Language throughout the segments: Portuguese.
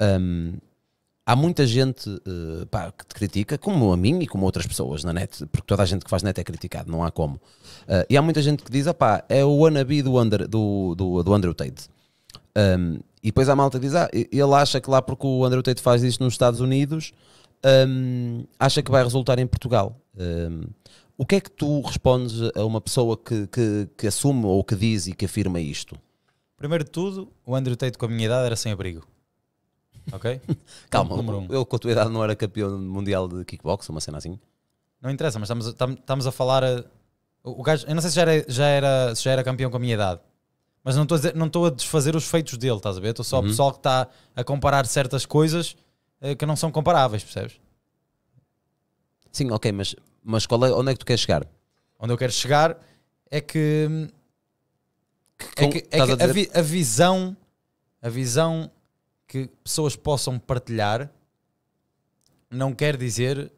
Um, há muita gente uh, pá, que te critica, como a mim e como outras pessoas na net, porque toda a gente que faz net é criticado, não há como. Uh, e há muita gente que diz: opá, é o wannabe do, Under, do, do, do Andrew Tate. Um, e depois há malta que diz: ah, ele acha que lá porque o Andrew Tate faz isto nos Estados Unidos, um, acha que vai resultar em Portugal. Um, o que é que tu respondes a uma pessoa que, que, que assume ou que diz e que afirma isto? Primeiro de tudo, o Andrew Tate com a minha idade era sem abrigo. Ok? Calma, um. eu com a tua idade não era campeão mundial de kickbox, uma cena assim. Não interessa, mas estamos, a- estamos a falar. a- O gajo, eu não sei se já era, já era, se já era campeão com a minha idade, mas não estou a a desfazer os feitos dele, estás a ver? Estou só o uhum. pessoal que está a comparar certas coisas eh, que não são comparáveis, percebes? Sim, ok, mas, mas qual é, onde é que tu queres chegar? Onde eu quero chegar é que. é que, é, é que a a, vi- a visão. A visão que pessoas possam partilhar não quer dizer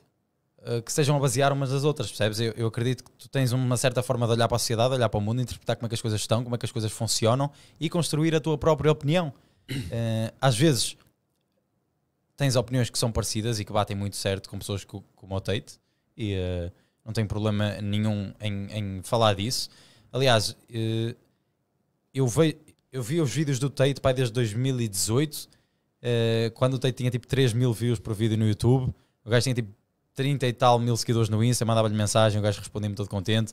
uh, que sejam a basear umas das outras, percebes? Eu, eu, acredito que tu tens uma certa forma de olhar para a sociedade, olhar para o mundo, interpretar como é que as coisas estão, como é que as coisas funcionam e construir a tua própria opinião. Uh, às vezes tens opiniões que são parecidas e que batem muito certo com pessoas como o Tate e uh, não tenho problema nenhum em, em falar disso. Aliás, eu, ve eu vi os vídeos do Tate pai, desde 2018 eh, quando eu tinha tipo 3 mil views por vídeo no YouTube, o gajo tinha tipo 30 e tal mil seguidores no Insta, mandava-lhe mensagem, o gajo respondia-me todo contente.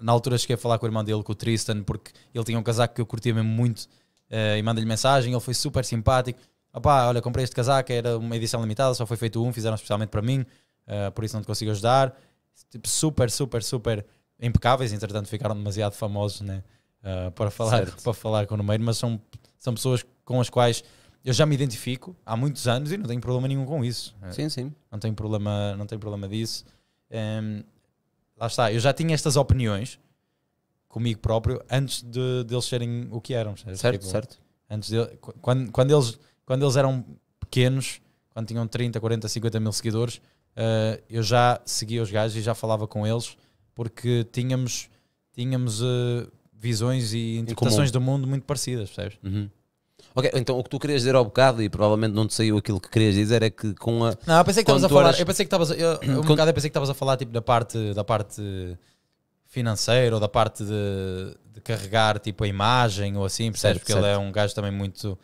na altura cheguei a falar com o irmão dele, com o Tristan, porque ele tinha um casaco que eu curtia mesmo muito uh, e manda-lhe mensagem, ele foi super simpático. Opá, olha, comprei este casaco, era uma edição limitada, só foi feito um, fizeram especialmente para mim, uh, por isso não te consigo ajudar. Tipo, super, super, super impecáveis, entretanto ficaram demasiado famosos, né? Uh, para, falar, para falar com o Numeiro, mas são, são pessoas com as quais eu já me identifico há muitos anos e não tenho problema nenhum com isso. É. Sim, sim. Não tenho problema, não tenho problema disso. Um, lá está, eu já tinha estas opiniões comigo próprio antes de, de eles serem o que eram. Certo, tipo, certo. Antes de, quando, quando, eles, quando eles eram pequenos, quando tinham 30, 40, 50 mil seguidores, uh, eu já seguia os gajos e já falava com eles porque tínhamos, tínhamos uh, visões e interpretações do mundo muito parecidas, percebes? Uhum. Ok, então o que tu querias dizer ao bocado e provavelmente não te saiu aquilo que querias dizer é que com a. Não, eu pensei que estavas a falar. Eras... Eu pensei que estavas. Um quando... bocado eu pensei que estavas a falar tipo da parte, da parte financeira ou da parte de, de carregar tipo a imagem ou assim, percebes? Certo, Porque certo. ele é um gajo também muito.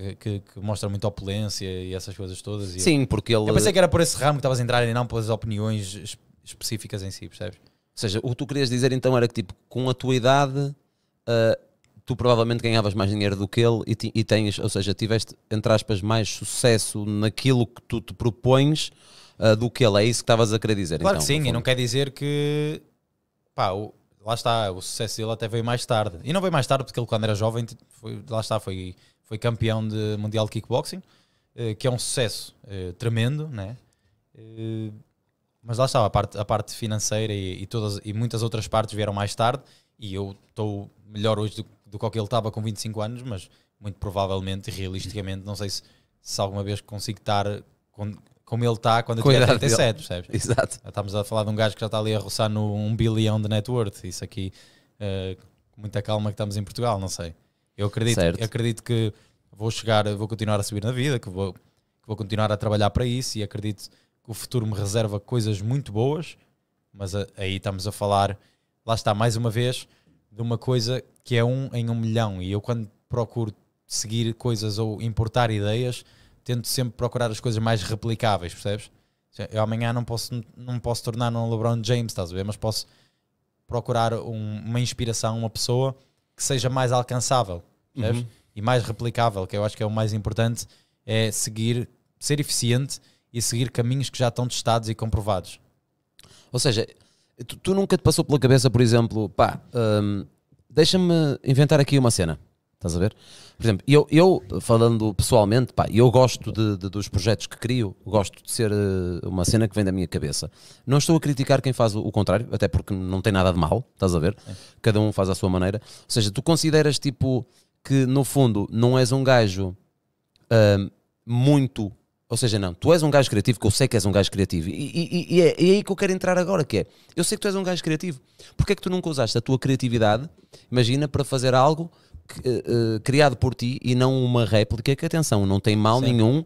Que, que, mostra muita opulência e essas coisas todas. Sim, porque ele. Eu pensei que era por esse ramo que estavas a entrar e não pelas opiniões específicas em si, percebes? Ou seja, o que tu querias dizer então era que, tipo, com a tua idade, uh, tu provavelmente ganhavas mais dinheiro do que ele e, ti, e tens, ou seja, tiveste, entre aspas, mais sucesso naquilo que tu te propões uh, do que ele. É isso que estavas a querer dizer. Claro então, que sim, e não quer dizer que pá, o, lá está, o sucesso dele até veio mais tarde. E não veio mais tarde porque ele quando era jovem, foi, lá está, foi, foi campeão de Mundial de Kickboxing, uh, que é um sucesso uh, tremendo, né? Eh, mas lá estava a parte, a parte financeira e, e, todas, e muitas outras partes vieram mais tarde e eu estou melhor hoje do que do qual ele estava com 25 anos, mas muito provavelmente, realisticamente, não sei se, se alguma vez consigo estar com, como ele está quando com tiver 37, percebes? Exato. Estamos a falar de um gajo que já está ali a roçar no 1 um bilhão de net worth, isso aqui, uh, com muita calma que estamos em Portugal, não sei. Eu acredito, certo. acredito que vou chegar, vou continuar a subir na vida, que vou, que vou continuar a trabalhar para isso e acredito que o futuro me reserva coisas muito boas, mas a, aí estamos a falar, lá está, mais uma vez, de uma coisa que é um em um milhão. E eu, quando procuro seguir coisas ou importar ideias, tento sempre procurar as coisas mais replicáveis, percebes? Eu amanhã não posso, não posso tornar um LeBron James, estás a ver? Mas posso procurar um, uma inspiração, uma pessoa que seja mais alcançável uhum. e mais replicável, que eu acho que é o mais importante, é seguir, ser eficiente e seguir caminhos que já estão testados e comprovados. Ou seja, Tu, tu, nunca te passou pela cabeça, por exemplo, pá, hum, deixa-me inventar aqui uma cena. Estás a ver? Por exemplo, eu, eu falando pessoalmente, pá, eu gosto de, de, dos projetos que crio, gosto de ser eh, uma cena que vem da minha cabeça. Não estou a criticar quem faz o, o contrário, até porque não tem nada de mal, estás a ver? É. Cada um faz à sua maneira. Ou seja, tu consideras tipo que no fundo não és um gajo hum, muito ou seja, não, tu és um gajo criativo, que eu sei que és um gajo criativo. E, e, e, é, e, é, aí que eu quero entrar agora, que é, eu sei que tu és um gajo criativo. Porquê é que tu nunca usaste a tua criatividade, imagina, para fazer algo que, uh, criado por ti e não uma réplica, que atenção, não tem mal nenhum, uh,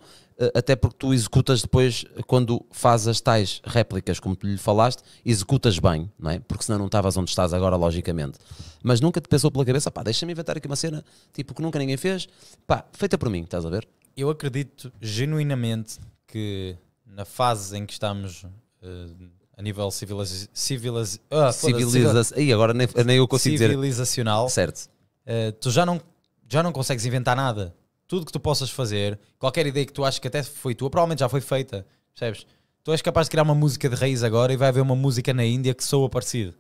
até porque tu executas depois, quando fazes as tais réplicas, como tu lhe falaste, executas bem, não é? Porque senão não estavas onde estás agora, logicamente. Mas nunca te pensou pela cabeça, pá, deixa-me inventar aqui uma cena, tipo, que nunca ninguém fez, pá, feita por mim, estás a ver? eu acredito genuinamente que na fase em que estamos uh, a nível civiliz, civiliz, ah, civilização. E agora nem, nem eu consigo civilizacional, dizer. Certo. Uh, tu já não, já não consegues inventar nada. Tudo que tu possas fazer, qualquer ideia que tu achas que até foi tua, provavelmente já foi feita. Percebes? Tu és capaz de criar uma música de raiz agora e vai haver uma música na Índia que soa parecido.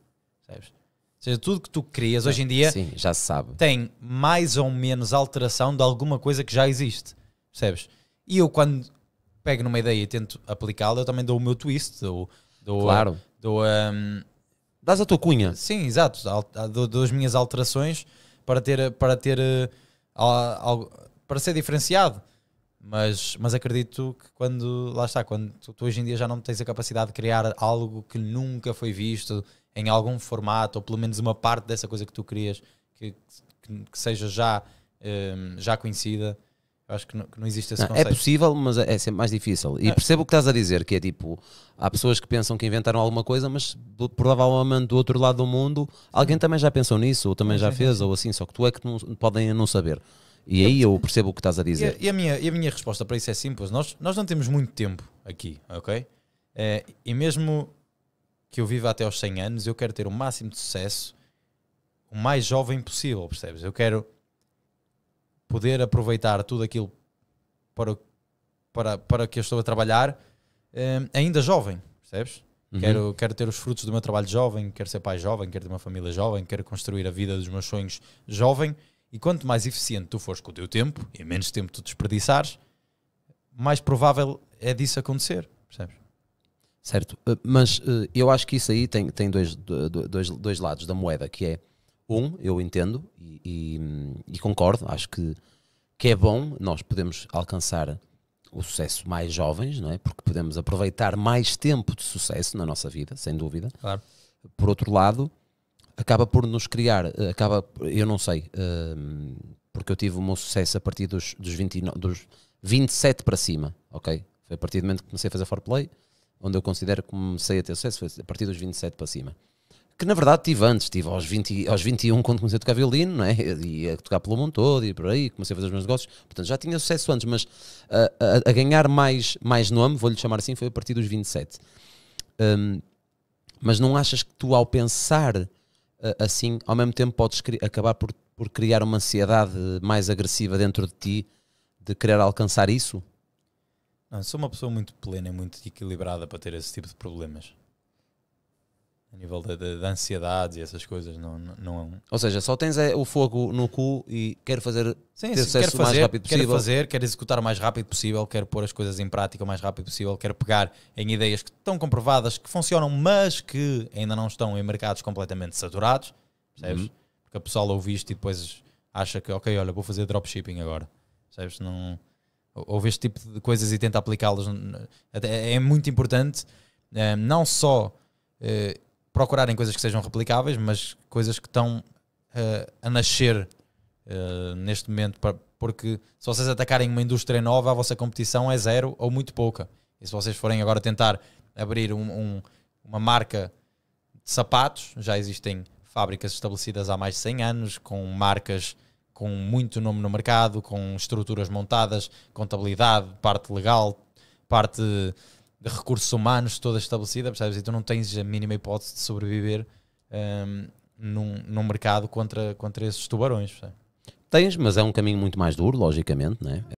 Percebes? Ou seja, tudo que tu crias hoje em ah, dia Sim, já sabe. tem mais ou menos alteração de alguma coisa que já existe percebes? E eu quando pego numa ideia e tento aplicá-la, eu também dou o meu twist, dou, dou claro. dou um, Dás a tua cunha. Sim, exato, ah, dou, dou as minhas alterações para ter para ter ah, algo para ser diferenciado. Mas, mas acredito que quando lá está, quando tu, tu hoje em dia já não tens a capacidade de criar algo que nunca foi visto em algum formato, ou pelo menos uma parte dessa coisa que tu querias que, que, que seja já, um, já conhecida, Acho que não, que não existe esse não, é conceito. É possível, mas é, é sempre mais difícil. E não. É. percebo o que estás a dizer, que é tipo, há pessoas que pensam que inventaram alguma coisa, mas provavelmente do outro lado do mundo alguém também já pensou nisso, ou também já fez, ou assim, só que tu é que não, podem não saber. E aí eu percebo o que estás a dizer. E a, e a, minha, e a minha resposta para isso é simples. Nós, nós não temos muito tempo aqui, ok? É, e mesmo que eu viva até aos 100 anos, eu quero ter o máximo de sucesso o mais jovem possível, percebes? Eu quero poder aproveitar tudo aquilo para, para, para que eu estou a trabalhar eh, ainda jovem, percebes? Uhum. Quero, quero ter os frutos do meu trabalho jovem, quero ser pai jovem, quero ter uma família jovem, quero construir a vida dos meus sonhos jovem. E quanto mais eficiente tu fores com o teu tempo e menos tempo tu desperdiçares, mais provável é disso acontecer, percebes? Certo, eh, mas eh, eu acho que isso aí tem, tem dois, dois, dois lados da moeda, que é um, eu entendo e, e, e, concordo, acho que, que é bom nós podemos alcançar o sucesso mais jovens, não é? Porque podemos aproveitar mais tempo de sucesso na nossa vida, sem dúvida. Claro. Por outro lado, acaba por nos criar, eh, acaba, eu não sei, um, ehm, porque eu tive o meu sucesso a partir dos, dos, 29, dos 27 para cima, ok? Foi a partir do momento que comecei a fazer foreplay, onde eu considero que comecei a ter sucesso, foi a partir dos 27 para cima que na verdade tive antes, tive aos, 20, aos 21 quando comecei a tocar violino, não é? E a tocar pelo mundo todo e por aí, comecei a fazer os meus negócios, portanto já tinha sucesso antes, mas a, a, a ganhar mais, mais nome, vou-lhe chamar assim, foi a partir dos 27. Um, mas não achas que tu ao pensar uh, assim, ao mesmo tempo podes acabar por, por criar uma ansiedade mais agressiva dentro de ti, de querer alcançar isso? Não, sou uma pessoa muito plena e muito equilibrada para ter esse tipo de problemas a nível da, ansiedade e essas coisas. Não, não, não, é Ou seja, só tens é, o fogo no cu e quero fazer Sim, ter sucesso o mais rápido possível. Quero fazer, quero executar o mais rápido possível, quero pôr as coisas em prática o mais rápido possível, quero pegar em ideias que estão comprovadas, que funcionam, mas que ainda não estão em mercados completamente saturados, percebes? Uhum. Porque a pessoa ouve isto e depois acha que, ok, olha, vou fazer dropshipping agora, percebes? Não... Ouve este tipo de coisas e tenta aplicá-las. É, é muito importante, eh, não só eh, procurarem coisas que sejam replicáveis, mas coisas que estão uh, a nascer uh, neste momento, porque se vocês atacarem uma indústria nova, a vossa competição é zero ou muito pouca. E se vocês forem agora tentar abrir um, um, uma marca de sapatos, já existem fábricas estabelecidas há mais de 100 anos, com marcas com muito nome no mercado, com estruturas montadas, contabilidade, parte legal, parte de recursos humanos toda estabelecida, percebes? E tu não tens a mínima hipótese de sobreviver um, num, num mercado contra, contra esses tubarões, percebes? Tens, mas é um caminho muito mais duro, logicamente, não é?